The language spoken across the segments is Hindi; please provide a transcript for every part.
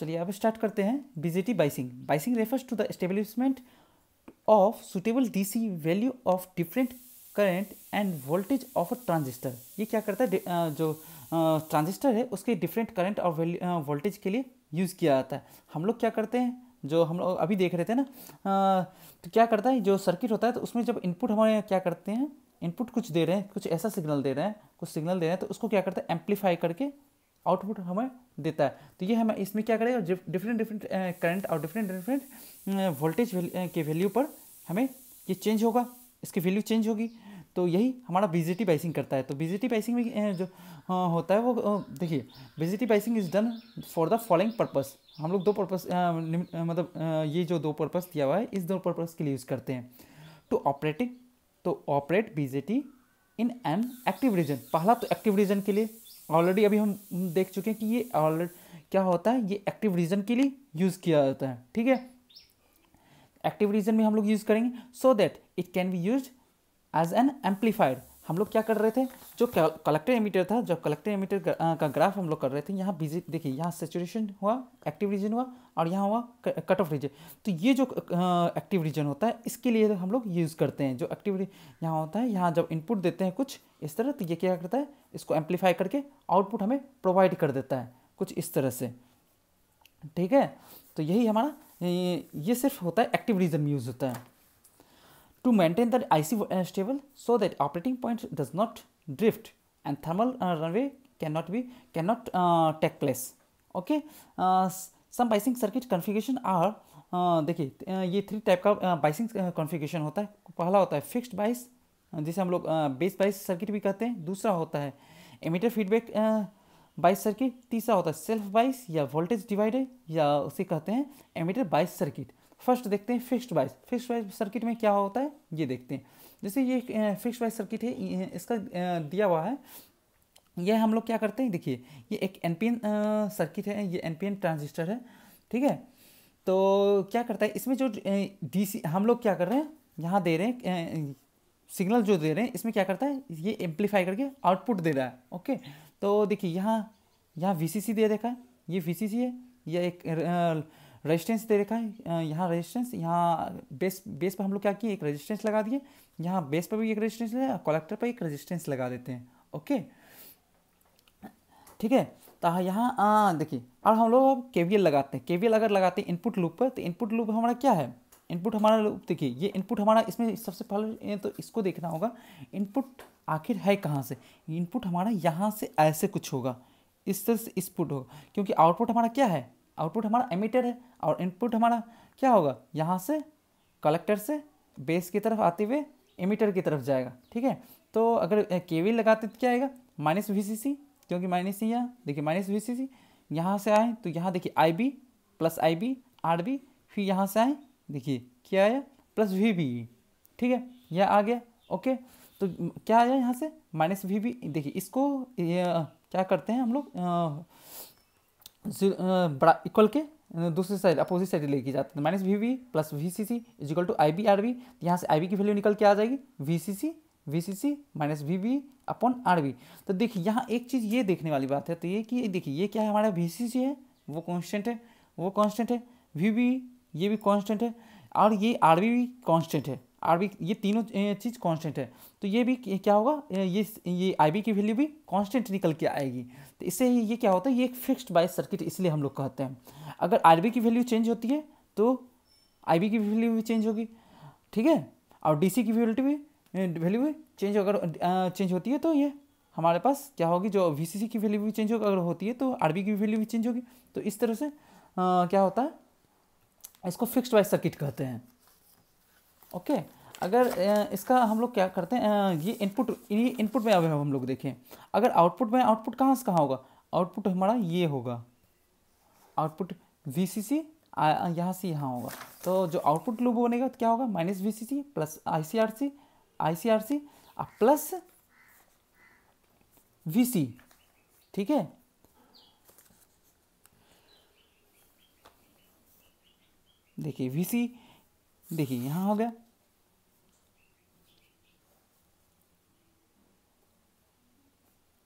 चलिए अब स्टार्ट करते हैं BJT biasing biasing refers to the establishment of suitable DC value of different current and voltage of a transistor ये क्या करता है जो ट्रांजिस्टर है उसके डिफरेंट करंट और वोल्टेज के लिए यूज़ किया जाता है हम लोग क्या करते हैं जो हम लोग अभी देख रहे थे ना तो क्या करता है जो सर्किट होता है तो उसमें जब इनपुट हमारे क्या करते हैं इनपुट कुछ दे रहे हैं कुछ ऐसा सिग्नल दे रहे हैं कुछ सिग्नल दे रहे हैं तो उसको क्या करता है एम्पलीफाई करके आउटपुट हमें देता है तो ये हमें इसमें क्या करेगा डिफरेंट डिफरेंट करंट और डिफरेंट डिफरेंट वोल्टेज के वैल्यू पर हमें ये चेंज होगा इसकी वैल्यू चेंज होगी तो यही हमारा बीजेटी बाइसिंग करता है तो बीजेटी बाइसिंग में जो होता है वो देखिए BJT biasing is done for the following purpose हम लोग दो पर्पस मतलब ये जो दो पर्पस दिया हुआ है इस दो पर्पस के लिए यूज़ करते हैं to operating to operate BJT in an active region पहला तो एक्टिव रीजन के लिए ऑलरेडी अभी हम देख चुके हैं कि ये ऑलरेडी क्या होता है ये एक्टिव रीजन के लिए यूज़ किया जाता है ठीक है एक्टिव रीजन में हम लोग यूज़ करेंगे so that it can be use as an amplifier हम लोग क्या कर रहे थे जो कलेक्टर एमिटर था जब कलेक्टर एमिटर का ग्राफ हम लोग कर रहे थे यहाँ बिजी देखिए यहाँ सेचुरेशन हुआ एक्टिव रीजन हुआ और यहाँ हुआ कट ऑफ रीजन तो ये जो एक्टिव रीजन होता है इसके लिए हम लोग यूज़ करते हैं जो एक्टिव यहाँ होता है यहाँ जब इनपुट देते हैं कुछ इस तरह तो ये क्या करता है इसको एम्पलीफाई करके आउटपुट हमें प्रोवाइड कर देता है कुछ इस तरह से ठीक है तो यही हमारा ये सिर्फ होता है एक्टिव रीजन में यूज़ होता है to maintain the IC stable so that operating point does not drift and thermal uh, runway cannot be cannot uh, take place okay uh, some biasing circuit configuration are देखिए ये थ्री टाइप का बाइसिंग कॉन्फ़िगरेशन होता है पहला होता है फिक्स्ड बाइस जिसे हम लोग बेस बाइस सर्किट भी कहते हैं दूसरा होता है एमीटर फीडबैक बाइस सर्किट तीसरा होता है सेल्फ बाइस या वोल्टेज डिवाइडर या उसे कहते हैं एमीटर बाइस सर्किट फर्स्ट देखते हैं fixed bias fixed bias circuit में क्या होता है ये देखते हैं जैसे ये फिक्स्ड वाइज सर्किट है इसका दिया हुआ है यह हम लोग क्या करते हैं देखिए ये एक एनपीएन सर्किट है ये एनपीएन ट्रांजिस्टर है ठीक है तो क्या करता है इसमें जो डीसी हम लोग क्या कर रहे हैं यहाँ दे रहे हैं सिग्नल जो दे रहे हैं इसमें क्या करता है ये एम्पलीफाई करके आउटपुट दे रहा है ओके तो देखिए यहाँ यहाँ वी दे रखा है ये वी है यह एक रेजिस्टेंस दे रखा है यहाँ रेजिस्टेंस यहाँ बेस बेस पर हम लोग क्या किए एक रेजिस्टेंस लगा दिए यहाँ बेस पर भी एक रेजिस्टेंस लगा कलेक्टर पर एक रेजिस्टेंस लगा देते हैं ओके ठीक है तो यहाँ देखिए और हम लोग अब के लगाते हैं के अगर लगाते हैं इनपुट लूप पर तो इनपुट लूप हमारा क्या है इनपुट हमारा लूप देखिए ये इनपुट हमारा इसमें सबसे पहले तो इसको देखना होगा इनपुट आखिर है कहाँ से इनपुट हमारा यहाँ से ऐसे कुछ होगा इस तरह से इसपुट होगा क्योंकि आउटपुट हमारा क्या है आउटपुट हमारा एमिटर है और इनपुट हमारा क्या होगा यहाँ से कलेक्टर से बेस की तरफ आते हुए एमिटर की तरफ जाएगा ठीक है तो अगर के वी लगाते तो क्या आएगा माइनस वी सी सी क्योंकि माइनस ही यहाँ देखिए माइनस वी सी सी यहाँ से आए तो यहाँ देखिए I B plus I B R B फिर यहाँ से आए देखिए क्या आया प्लस वी बी ठीक है यह आ गया ओके तो क्या आया यहाँ से माइनस वी बी देखिए इसको क्या करते हैं हम लोग बड़ा इक्वल के दूसरी साइड अपोजिट साइड लेके जाते हैं minus V V plus V C C is equal to I B R B यहाँ से आई बी की वैल्यू निकल के आ जाएगी V C C V C C minus V V upon R B तो देखिए यहाँ एक चीज़ ये देखने वाली बात है तो ये कि देखिए ये क्या है हमारा वी सी सी है वो कॉन्स्टेंट है वो कॉन्स्टेंट है वी वी ये भी कॉन्स्टेंट है और ये आर बी भी कॉन्स्टेंट है आर बी ये तीनों चीज़ कांस्टेंट है तो ये भी क्या होगा ये ये आई बी की वैल्यू भी कांस्टेंट निकल के आएगी तो इससे ये क्या होता है ये एक फिक्स्ड बाय सर्किट इसलिए हम लोग कहते हैं अगर आर बी की वैल्यू चेंज होती है तो आई बी की वैल्यू भी चेंज होगी ठीक है और डी सी की वैल्यू भी वैल्यू भी चेंज अगर चेंज होती है तो ये हमारे पास क्या होगी जो वी सी सी की वैल्यू भी चेंज होगी अगर होती है तो आर बी की वैल्यू भी चेंज होगी तो इस तरह से क्या होता है इसको फिक्स्ड बाय सर्किट कहते हैं ओके अगर इसका हम लोग क्या करते हैं ये इनपुट ये इनपुट में अब हम लोग देखें अगर आउटपुट में आउटपुट कहाँ से कहाँ होगा आउटपुट हमारा ये होगा आउटपुट वी सी सी यहाँ से यहाँ होगा तो जो आउटपुट लूप बनेगा तो क्या होगा minus V C C plus I C R C I C R C plus V C ठीक है देखिए वी सी देखिए यहाँ हो गया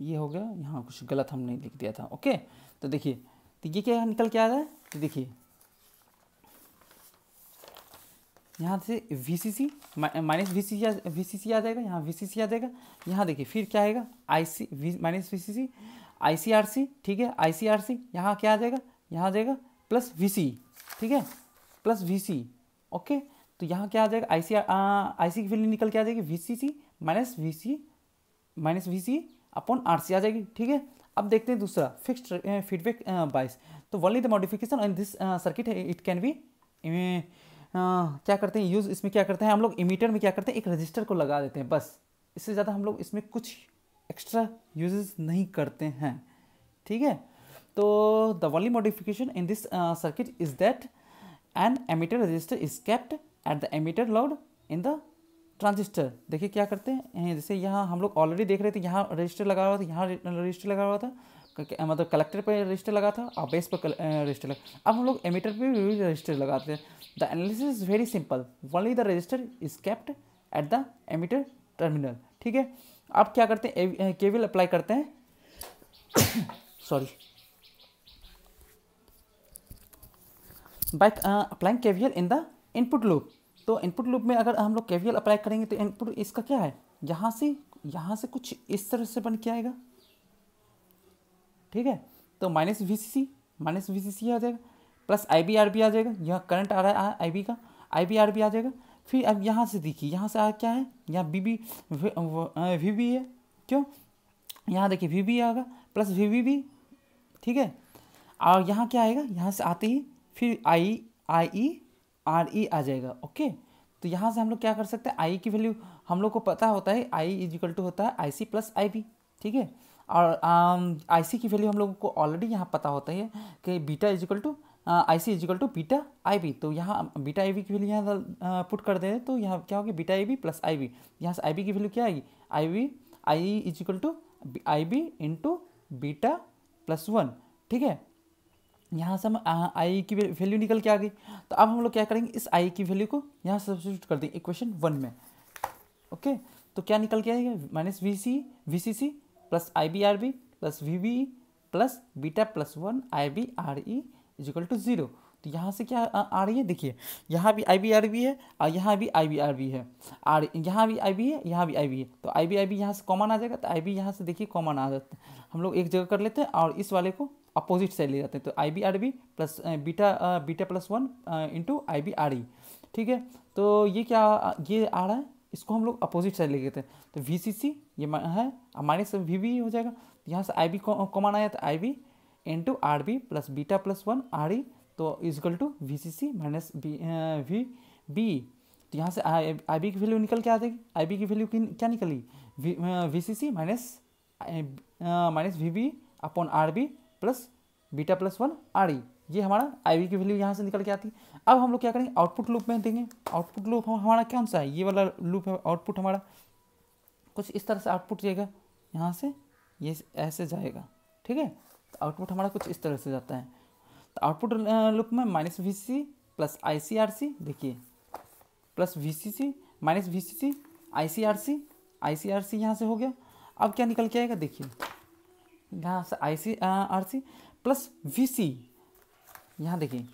ये हो गया यहाँ कुछ गलत हमने लिख दिया था ओके तो देखिए तो ये क्या निकल के आ रहा है तो देखिए यहाँ से V C C minus V C V C C आ जाएगा यहाँ वी सी सी आ जाएगा यहाँ देखिए फिर क्या आएगा I C V minus V C C I C R C ठीक है आई सी आर सी यहाँ क्या आ जाएगा यहाँ आ जाएगा प्लस वी सी ठीक है प्लस वी सी ओके तो यहाँ क्या आ जाएगा आई सी आई सी की वैल्यू निकल के आ जाएगी V C C minus V C minus V C upon R C आ जाएगी ठीक है अब देखते हैं दूसरा फिक्स्ड फीडबैक बाइस तो only the modification in this circuit it can be क्या करते हैं यूज़ इसमें क्या करते हैं हम लोग इमीटर में क्या करते हैं एक रजिस्टर को लगा देते हैं बस इससे ज़्यादा हम लोग इसमें कुछ एक्स्ट्रा यूजेस नहीं करते हैं ठीक है तो the only modification in this circuit is that an emitter resistor is kept at the emitter load in the transistor देखिए क्या करते हैं जैसे यहाँ हम लोग ऑलरेडी देख रहे थे यहाँ रजिस्टर लगा हुआ था यहाँ रजिस्टर लगा हुआ था मतलब कलेक्टर पर रजिस्टर लगा था और बेस पर रजिस्टर लगा अब हम लोग एमिटर पर भी रजिस्टर लगाते हैं the analysis is very simple only the resistor is kept at the emitter terminal ठीक है अब क्या करते हैं केबिल अप्लाई करते हैं sorry by applying KVL in the input loop तो इनपुट लूप में अगर हम लोग केवीएल अप्लाई करेंगे तो इनपुट इसका क्या है यहाँ से यहाँ से कुछ इस तरह से बन के आएगा ठीक है तो minus V C C minus V C C आ जाएगा plus I B R B आ जाएगा यहाँ करंट आ रहा है आई बी का आई बी आर बी आ जाएगा फिर अब यहाँ से देखिए यहाँ से आ क्या है यहाँ बी बी वी बी है क्यों यहाँ देखिए वी बी आएगा प्लस वी बी भी ठीक है और यहाँ क्या आएगा यहाँ से आते ही फिर आई आई ई आर ई आ जाएगा ओके तो यहाँ से हम लोग क्या कर सकते हैं आई की वैल्यू हम लोग को पता होता है आई इजिकल टू होता है आई सी प्लस आई बी ठीक है और आई um, सी की वैल्यू हम लोगों को ऑलरेडी यहाँ पता होता है कि beta equal to I C equal to beta I B तो यहाँ बीटा आई बी की वैल्यू यहाँ पुट uh, कर दे तो यहाँ क्या होगी beta I B plus I B यहाँ से आई बी की वैल्यू क्या आएगी I B I equal to I B into beta plus one ठीक है यहाँ से हम आई की वैल्यू निकल के आ गई तो अब हम लोग क्या करेंगे इस आई की वैल्यू को यहाँ सब्सिट्यूट कर देंगे इक्वेशन वन में ओके तो क्या निकल के आएगा minus V C V C C plus I B R B plus V B plus beta plus one I B R E equal to zero तो यहाँ से क्या आ, आ रही है देखिए यहाँ भी आई बी आर बी है और यहाँ भी आई बी आर बी है आर यहाँ भी आई बी है यहाँ भी आई बी है तो आई बी आई बी यहाँ से कॉमन आ जाएगा तो आई बी यहाँ से देखिए कॉमन आ जाता है हम लोग एक जगह कर लेते हैं और इस वाले को अपोजिट साइड ले जाते हैं तो I B R B plus beta beta plus one into I B R E ठीक है तो ये क्या ये आ रहा है इसको हम लोग अपोजिट साइड ले गए थे तो वी सी सी ये है माइनस वी बी हो जाएगा यहाँ से आई बी कॉमन आया तो I B into R B plus beta plus one R E तो equal to V C C minus B V B तो यहाँ से आई बी तो e, तो तो की वैल्यू निकल के आ जाएगी आई बी की वैल्यू क्या निकली V C C minus minus V B upon R B plus beta plus one R E ये हमारा आई वी की वैल्यू यहाँ से निकल के आती है अब हम लोग क्या करेंगे आउटपुट लूप में देंगे आउटपुट लूप हमारा कौन सा है ये वाला लूप है आउटपुट हमारा कुछ इस तरह से आउटपुट जाएगा यहाँ से ये ऐसे जाएगा ठीक है तो आउटपुट हमारा कुछ इस तरह से जाता है तो आउटपुट लूप में minus V C plus I C R C देखिए plus V C C minus V C C I C R C I C R C यहाँ से हो गया अब क्या निकल के आएगा देखिए यहाँ से I C R C plus V C यहाँ देखिए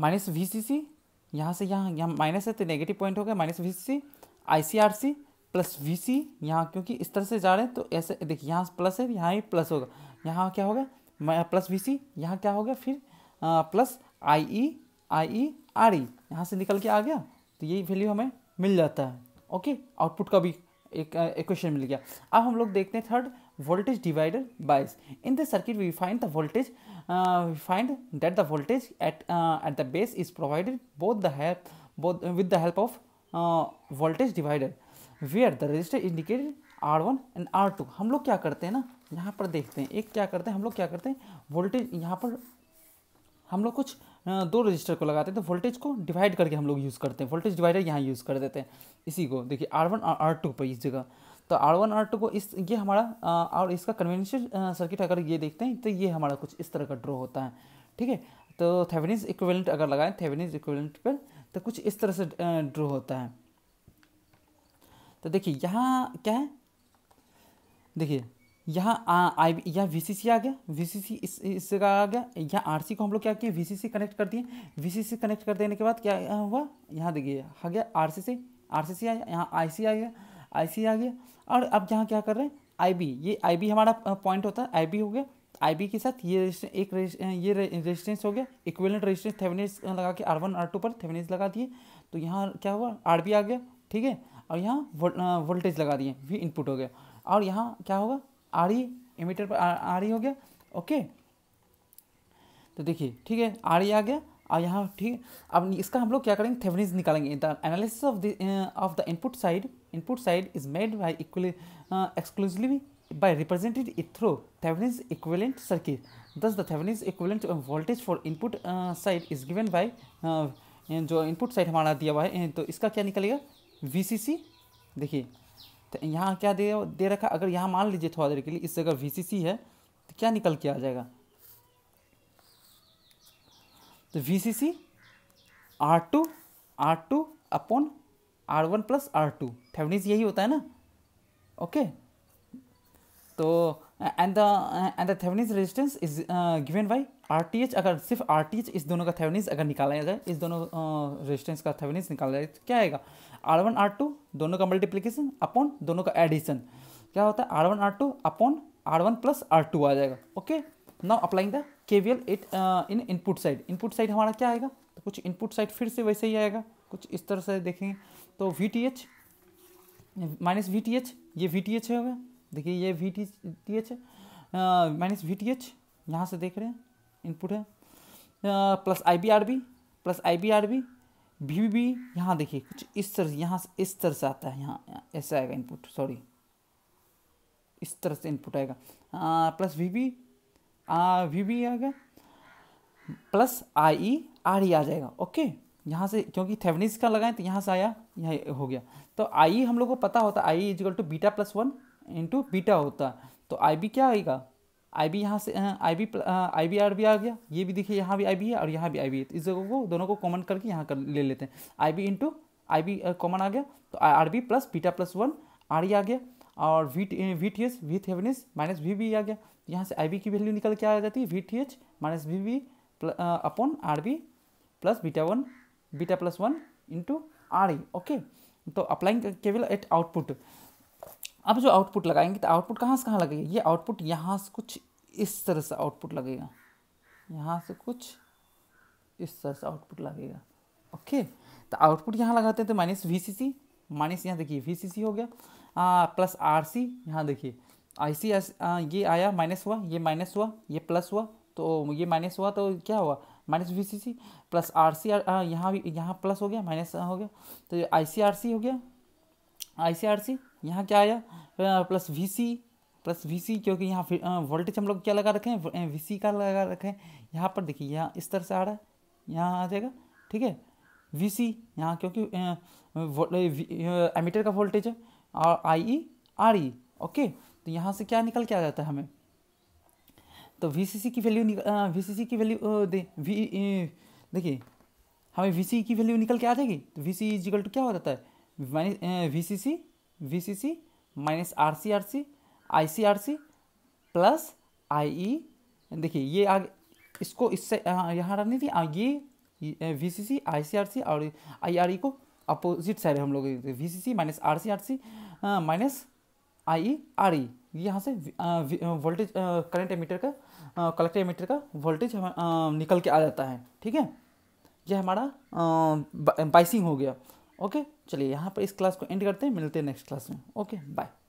माइनस वी सी सी यहाँ से यहाँ यहाँ माइनस है तो नेगेटिव पॉइंट हो गया minus V C C I C R C plus V C यहाँ क्योंकि इस तरह से जा रहे हैं तो ऐसे देखिए यहाँ प्लस है यहाँ ही प्लस होगा यहाँ क्या होगा प्लस वी सी यहाँ क्या हो गया फिर आ, plus I E I E R E यहाँ से निकल के आ गया तो यही वैल्यू हमें मिल जाता है ओके आउटपुट का भी एक इक्वेशन मिल गया अब हम लोग देखते हैं third voltage divided bias in this circuit we find the voltage uh, we find that the voltage at uh, at the base is provided both the help both uh, with the help of uh, voltage divider where the resistor is indicated R1 and R2 हम लोग क्या करते हैं ना यहाँ पर देखते हैं एक क्या करते हैं हम लोग क्या करते हैं वोल्टेज यहाँ पर हम लोग कुछ दो रजिस्टर को लगाते हैं तो वोल्टेज को डिवाइड करके हम लोग यूज़ करते हैं वोल्टेज डिवाइडर यहाँ यूज़ कर देते हैं इसी को देखिए R1 वन और आर पर इस जगह तो आर वन आर टू को इस ये हमारा और इसका कन्वेंशन सर्किट अगर ये देखते हैं तो ये हमारा कुछ इस तरह का ड्रॉ होता है ठीक है तो थेवेनिज इक्विवेलेंट अगर लगाएं थेवेनिज इक्विवेलेंट पर तो कुछ इस तरह से ड्रॉ होता है तो देखिए यहाँ क्या है देखिए यहाँ आई बी यहाँ वी सी सी आ गया वी सी सी इस इसका आ गया यहाँ आर सी को हम लोग क्या किए वी सी सी कनेक्ट कर दिए वी सी सी कनेक्ट कर देने के बाद क्या हुआ यहाँ देखिए आ गया आर सी सी आर सी सी गया यहाँ आई सी आ गया आई सी आ गया और अब यहाँ क्या कर रहे हैं आईबी ये आईबी हमारा पॉइंट होता है आईबी हो गया आईबी के साथ ये एक ये रेजिस्टेंस हो गया इक्विवेलेंट रेजिस्टेंस थेवेनिस लगा के आर वन आर टू पर थेवेनिस लगा दिए तो यहाँ क्या हुआ आर बी आ गया ठीक है और यहाँ वोल्टेज लगा दिए वी इनपुट हो गया और यहाँ क्या होगा आर ई एमीटर पर आर ई e हो गया ओके तो देखिए ठीक है आर ई e आ गया और यहाँ ठीक अब इसका हम लोग क्या करेंगे थेवनिज निकालेंगे the analysis of the of the input side input side is made by equally exclusively by represented with through Thevenin's equivalent circuit thus the Thevenin's equivalent voltage for input side is is by uh, uh, जो इनपुट साइड हमारा दिया हुआ है तो इसका क्या निकलेगा वी देखिए तो यहाँ क्या दे दे रखा अगर यहाँ मान लीजिए थोड़ा देर के लिए इस जगह वी है तो क्या निकल के आ जाएगा तो V C C R two R two upon R one plus R two Thevenin's यही होता है ना ओके तो and the and the Thevenin's resistance is given by R T H अगर सिर्फ आर टी एच इस दोनों का थेवनीज अगर निकाला जाए इस दोनों रेजिस्टेंस uh, का थेवनीस निकाला जाए तो क्या आएगा आर वन आर टू दोनों का मल्टीप्लीकेशन अपॉन दोनों का एडिशन क्या होता है R one R two upon R one plus R two आ जाएगा okay now applying the K V L at in input side input side हमारा क्या आएगा तो कुछ इनपुट साइड फिर से वैसे ही आएगा कुछ इस तरह से देखेंगे तो V T H minus V T H ये वी टी एच है होगा देखिए ये वी टी टी एच है माइनस वी टी एच यहाँ से देख रहे हैं इनपुट है plus I B R B plus I B R B V B यहाँ देखिए कुछ इस तरह यहाँ से इस तरह से आता है यहाँ ऐसा आएगा इनपुट सॉरी इस तरह से इनपुट आएगा plus V B V V आ गया plus I E R E आ जाएगा ओके यहाँ से क्योंकि थेवनिस का लगाएं तो यहाँ से आया यहाँ हो गया तो आई ई हम लोग को पता होता I E equal to beta plus one into beta होता तो आई बी क्या आएगा आई बी यहाँ से I B I B R भी आ गया ये भी देखिए यहाँ भी आई बी है और यहाँ भी आई बी है तो इस जगह को दोनों को कॉमन करके यहाँ कर ले लेते हैं I B into I B common आ गया तो R B plus beta plus one R E आ गया और V V T H V Thevenin minus V V आ गया यहाँ से आई वी की वैल्यू निकल के आ जाती है V T H minus V V upon R B plus beta one beta plus one into R E okay तो अप्लाइंग केवल एट आउटपुट अब जो आउटपुट लगाएंगे तो आउटपुट कहाँ से कहाँ लगेगा ये आउटपुट यहाँ से कुछ इस तरह से आउटपुट लगेगा यहाँ से कुछ इस तरह से आउटपुट लगेगा ओके तो आउटपुट यहाँ लगाते हैं तो minus V C C minus यहाँ देखिए वी हो गया आ, प्लस आर सी यहाँ देखिए आई सी ये आया माइनस हुआ ये माइनस हुआ ये प्लस हुआ तो ये माइनस हुआ तो क्या हुआ minus V C C plus R C यहाँ भी यहाँ प्लस हो गया माइनस हो गया तो आई सी आर सी हो गया आई सी आर सी यहाँ क्या आया plus V C plus V C क्योंकि यहाँ वोल्टेज हम लोग क्या लगा रखे हैं वी सी का लगा रखे हैं यहाँ पर देखिए यहाँ इस तरह से आ रहा है यहाँ आ जाएगा ठीक है वी सी यहाँ क्योंकि एमीटर का वोल्टेज है और आई ई आर ई ओके तो यहाँ से क्या निकल के आ जाता है हमें तो वी सी सी की वैल्यू वी सी सी की वैल्यू दे वी देखिए हमें वी सी e की वैल्यू निकल के आ जाएगी तो वी सी इजिकल टू क्या हो जाता है minus V C C V C C minus R C R C I C R C plus I E देखिए ये आगे इसको इससे यहाँ रहने थी ये we C C I C R सी और आई आर ई को अपोजिट साइड हम लोग V C C minus R C R C minus I E R E यहाँ से वोल्टेज करंट एमीटर का कलेक्टर एमीटर का वोल्टेज निकल के आ जाता है ठीक है यह हमारा बाइसिंग हो गया ओके चलिए यहाँ पर इस क्लास को एंड करते हैं मिलते हैं नेक्स्ट क्लास में ओके बाय